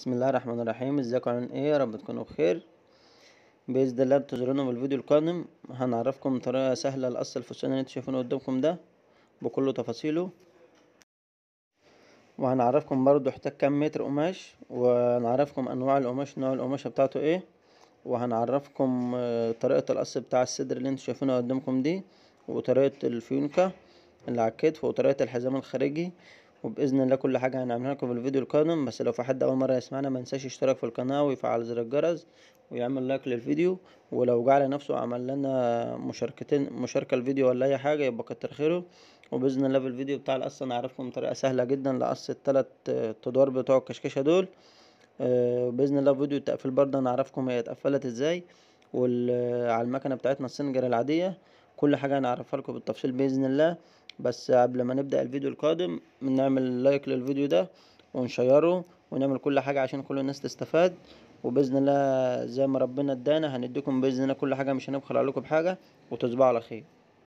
بسم الله الرحمن الرحيم ازيكم عاملين ايه يا رب تكونوا بخير باذن الله بتزورونا في الفيديو القادم هنعرفكم طريقه سهله لقص الفستان اللي انتوا شايفينه قدامكم ده بكل تفاصيله وهنعرفكم برضو احتاج كام متر قماش وهنعرفكم انواع القماش نوع القماشه بتاعته ايه وهنعرفكم آه، طريقه القص بتاع الصدر اللي انتوا شايفينه قدامكم دي وطريقه الفيونكه اللي على الكتف وطريقه الحزام الخارجي وباذن الله كل حاجه هنعملها لكم في الفيديو القادم بس لو في حد اول مره يسمعنا ما ينساش يشترك في القناه ويفعل زر الجرس ويعمل لايك للفيديو ولو جه على نفسه عمل لنا مشاركتين مشاركه الفيديو ولا اي حاجه يبقى كتر خيره وباذن الله في الفيديو بتاع القص انا طريقه سهله جدا لقص التلات تدور بتوع الكشكشه دول آه، باذن الله فيديو التقفيل برضه نعرفكم هي اتقفلت ازاي وعلى المكنه بتاعتنا السنجر العاديه كل حاجة هنعرفها لكم بالتفصيل بإذن الله بس قبل ما نبدأ الفيديو القادم نعمل لايك للفيديو ده ونشيره ونعمل كل حاجة عشان كل الناس تستفاد وبإذن الله زي ما ربنا ادانا هنديكم بإذن الله كل حاجة مش هنبخل عليكم بحاجة وتصبحوا على خير